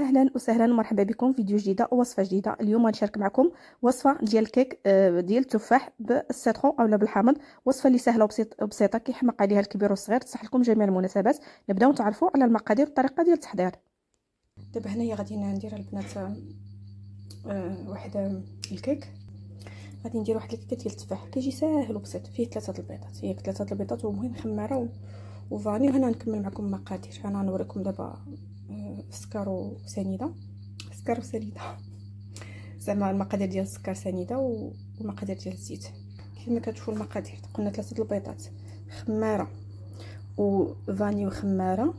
اهلا وسهلا ومرحبا بكم فيديو جديده ووصفه جديده اليوم غنشارك معكم وصفه ديال كيك آه، ديال التفاح بالسيترون اولا بالحامض وصفه اللي سهله وبسيطه كيحمق عليها الكبير والصغير تصح لكم جميع المناسبات نبداو نتعرفوا على المقادير والطريقه ديال التحضير دابا طيب، هنايا غادي ندير البنات آه، واحد آه، الكيك غادي ندير واحد الكيك ديال التفاح كيجي ساهل وبسيط فيه ثلاثه البيضات هي ثلاثه البيضات ومهم خماره وفاني وهنا نكمل معكم المقادير انا غنوريكم دابا سكر وسنيده سكر وسنيده زعما المقادير ديال السكر سنيده والمقادير ديال الزيت كما كتشوفوا المقادير قلنا ثلاثه البيضات خماره وفاني وخماره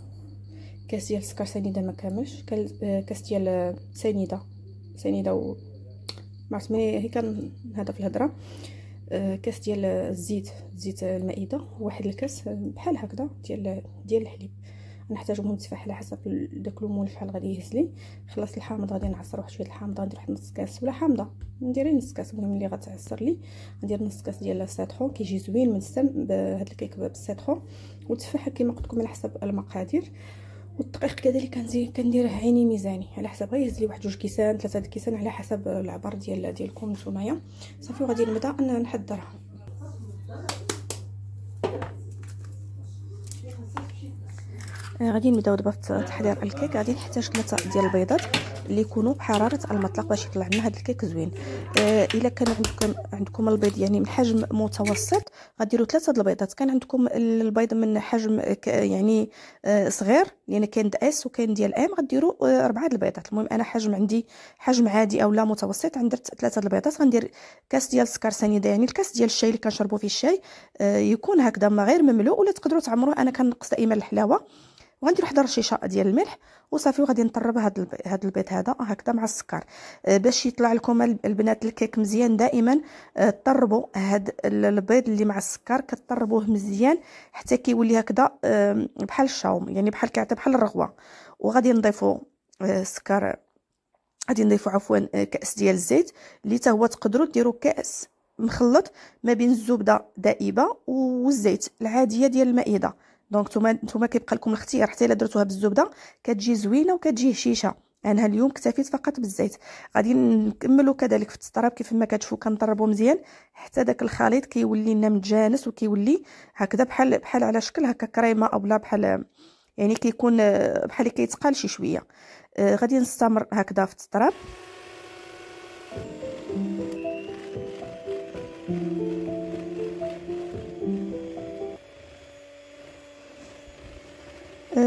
كاس ديال السكر سنيده ما كاملش كاس ديال سنيده سنيده و ما عرفت هي كان هذا في الهضره كاس ديال الزيت زيت المائده واحد الكاس بحال هكذا ديال ديال الحليب نحتاجهم تفاح على حسب داك المول شحال غادي يهز لي خلاص الحامض غادي نعصر واحد شويه الحامضه ندير واحد نص كاس ولا حامضه ندير نص كاس المهم اللي غتعصر لي ندير نص كاس ديال ساتخو كيجي زوين من السم بهاد الكيك بالساتحون والتفاحه كيما قلت لكم على حسب المقادير والدقيق كذلك كنديره عيني ميزاني على حسب غيهز لي واحد جوج كيسان ثلاثه كيسان على حسب العبر ديال ديالكم نتومايا صافي وغادي نبدا نحضرها غادي نبداو دابا في تحضير الكيك غادي نحتاج ثلاثه ديال البيضات اللي يكونوا بحراره المطلق باش يطلع لنا هذا الكيك زوين آه الا كان عندكم عندكم البيض يعني من حجم متوسط غديروا ثلاثه ديال البيضات كان عندكم البيض من حجم يعني آه صغير يعني كاين اس وكاين ديال ام غديروا آه اربعه ديال البيضات المهم انا حجم عندي حجم عادي اولا متوسط درت ثلاثه ديال البيضات غندير كاس ديال السكر سنيده يعني الكاس ديال الشاي اللي كنشربوا فيه الشاي آه يكون هكذا ما غير مملوء ولا تقدروا تعمروه انا كنقص دائما الحلاوه وغندير واحد رشيشه ديال الملح وصافي وغادي نطرب هاد هاد البيض هذا هكذا مع السكر آه، باش يطلع لكم البنات الكيك مزيان دائما آه، طربوا هاد البيض اللي مع السكر كطربوه مزيان حتى كيولي هكذا بحال الشاوم يعني بحال كيعطي بحال الرغوه وغادي نضيفوا آه، السكر غادي نضيفوا عفوا كاس ديال الزيت اللي حتى هو تقدروا ديروا كاس مخلط ما بين الزبده دائبه والزيت العاديه ديال المائده دونك نتوما نتوما كيبقى لكم الاختيار حتى الا درتوها بالزبده كتجي زوينه وكتجي هشيشه انا يعني اليوم اكتفيت فقط بالزيت غادي نكملوا كذلك في التطراب كيف ما كتشوفوا كنضربوا مزيان حتى داك الخليط كيولي لنا متجانس وكيولي هكذا بحال بحال على شكل هكا كريمه اولا بحال يعني كيكون بحال كيتقال شي شويه آه غادي نستمر هكذا في التطراب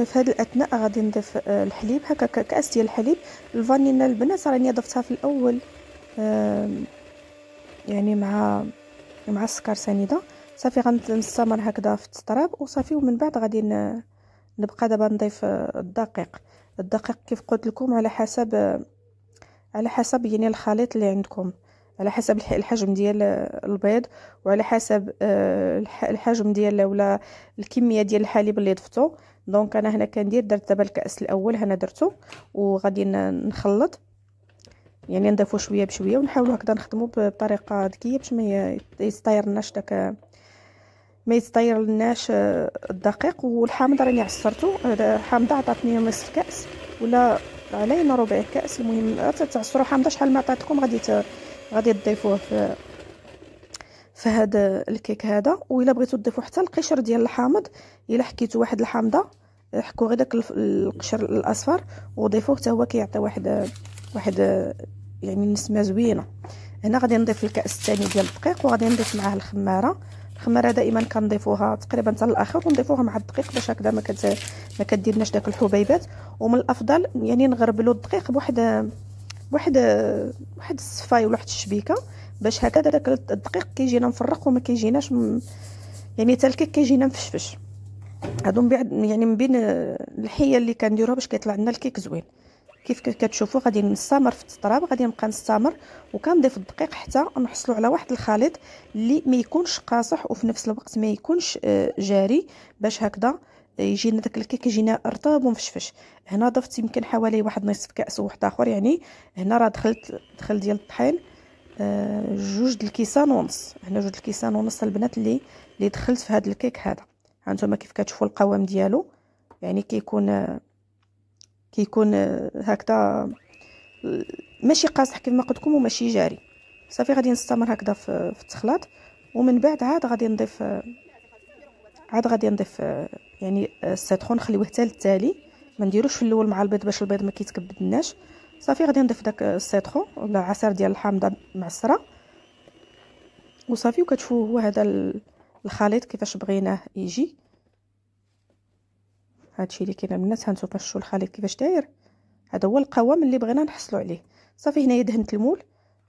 في هذه الاثناء غادي نضيف آه، الحليب هكا كاس ديال الحليب الفانيلا البنات راني ضفتها في الاول يعني مع مع السكر سنيده صافي غنستمر هكذا في التطراب وصافي ومن بعد غادي نبقى دابا نضيف آه، الدقيق الدقيق كيف قلت لكم على حسب آه، على حسب يعني الخليط اللي عندكم على حسب الحجم ديال البيض وعلى حسب الحجم ديال ولا الكميه ديال الحليب اللي ضفتو دونك انا هنا كندير درت دابا الكاس الاول هنا درتو وغادي نخلط يعني نضيفو شويه بشويه ونحاولوا هكذا نخدمو بطريقه ذكيه باش ما يستاير داك ما يستاير آه، الدقيق والحامض راني عصرتو الحامضه عطاتني نصف كاس ولا علينا ربع كاس المهم تعصروا حامضه شحال ما عطاتكم غادي غادي تضيفوه في في هذا الكيك هذا وإلا بغيتو تضيفوا حتى القشر ديال الحامض إلا حكيتو واحد الحامضه حكوا غير داك القشر الاصفر وضيفوه حتى هو كيعطي واحد واحد يعني نسمه زوينه هنا غادي نضيف الكاس الثاني ديال الدقيق وغادي نضيف معاه الخماره الخماره دائما كنضيفوها تقريبا حتى الاخر ونضيفوها مع الدقيق باش هكذا ما كت ما كديرناش داك الحبيبات ومن الافضل يعني نغربلو الدقيق بواحد بواحد واحد الصفاي ولا واحد الشبيكه باش هكا داك الدقيق كيجينا مفرق وما كيجيناش م... يعني حتى الكيك كيجينا مفشفش هادو من بعد يعني من بين الحيه اللي كنديروها باش كيطلع لنا الكيك زوين كيف كتشوفوا غادي نستمر في التطراب غادي نبقى نستمر وكنضيف الدقيق حتى نحصلوا على واحد الخليط اللي ما يكونش قاصح وفي نفس الوقت ما يكونش آه، جاري باش هكذا يجينا داك الكيك يجينا رطاب ومفشفش هنا ضفت يمكن حوالي واحد نصف كاس وواحد اخر يعني هنا راه دخلت دخل ديال الطحين جوج د الكيسان ونص هنا جوج د الكيسان ونص البنات اللي اللي دخلت في هذا الكيك هذا هانتوما كيف كتشوفوا القوام ديالو يعني كيكون كيكون هكذا ماشي قاصح ما قلت لكم وماشي جاري صافي غادي نستمر هكذا في التخلاط ومن بعد عاد غادي نضيف عاد غادي نضيف يعني السيترون نخليوه حتى للتالي ما نديروش في الاول مع البيض باش البيض ما كيتكبدناش صافي غادي نضيف داك السيترو ولا عصير ديال الحامضه معصره وصافي وكتشوفوا هو هذا الخليط كيفاش بغيناه يجي هادشي اللي كاين من الناس هانتوما شو الخليط كيفاش داير هذا هو القوام اللي بغينا نحصلوا عليه صافي هنايا دهنت المول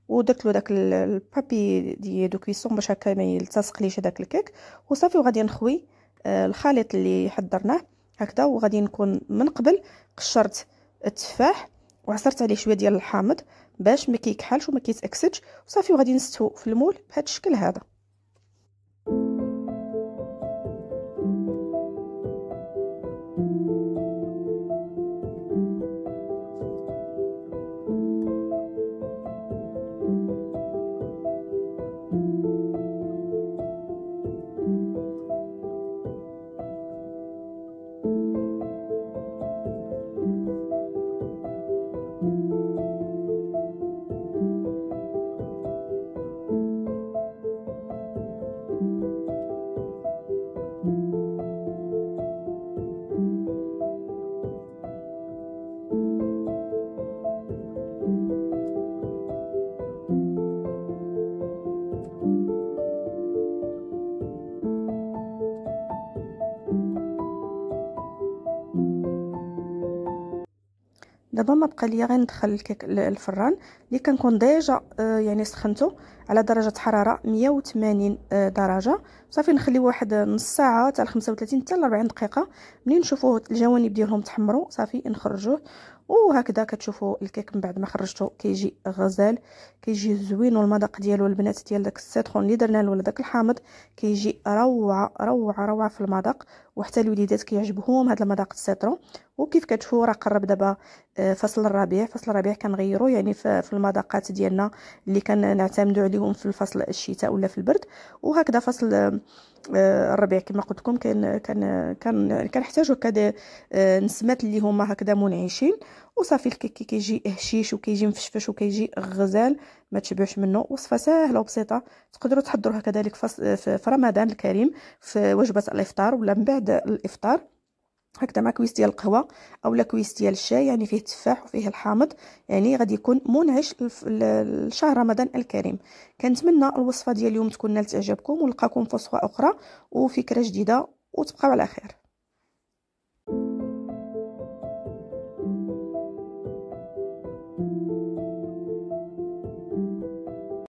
ودرت له داك البابي دي دو كويسون باش هكا ما يلتصق ليش هذاك الكيك وصافي وغادي نخوي آه، الخليط اللي حضرناه هكذا وغادي نكون من قبل قشرت التفاح وعصرت عليه شويه ديال الحامض باش ما كيكحلش وما كيتاكسدش وصافي وغادي نستو في المول بهذا الشكل هذا دابا ما بقى ليا غير ندخل الكيك للفران اللي كنكون ديجا آه، يعني سخنته على درجه حراره 180 آه، درجه صافي نخليه واحد نص ساعه حتى 35 حتى 40 دقيقه ملي نشوفوه الجوانب ديالهم تحمروا صافي نخرجوه وهكذا كتشوفوا الكيك من بعد ما خرجته كيجي غزال كيجي زوين والمذاق ديالو البنات ديال داك السيترون اللي درنا ولا داك الحامض كيجي روعه روعه روعه في المذاق وحتى الوليدات كيعجبهم هذا المذاق السيترون وكيف كتشوفوا راه قرب دابا آه، فصل الربيع فصل الربيع كنغيروا يعني في المذاقات ديالنا اللي كنعتمدوا عليهم في الفصل الشتاء ولا في البرد وهكذا فصل آه، الربيع كما قلت لكم كان كان كان كنحتاجوا هكذا آه، نسمات اللي هما هكذا منعشين وصافي الكيك كيجي هشيش وكيجي مفشفش وكيجي غزال ما تشبعش منه وصفه سهله وبسيطه تقدروا تحضروها كذلك آه، في رمضان الكريم في وجبه الافطار ولا من بعد الافطار هكذا مع كويس ديال القهوه اولا كويس ديال الشاي يعني فيه تفاح وفيه الحامض يعني غادي يكون منعش لشهر رمضان الكريم كنتمنى الوصفه ديال اليوم تكون نالت اعجابكم ونلقاكم في وصفه اخرى وفكره جديده وتبقاو على خير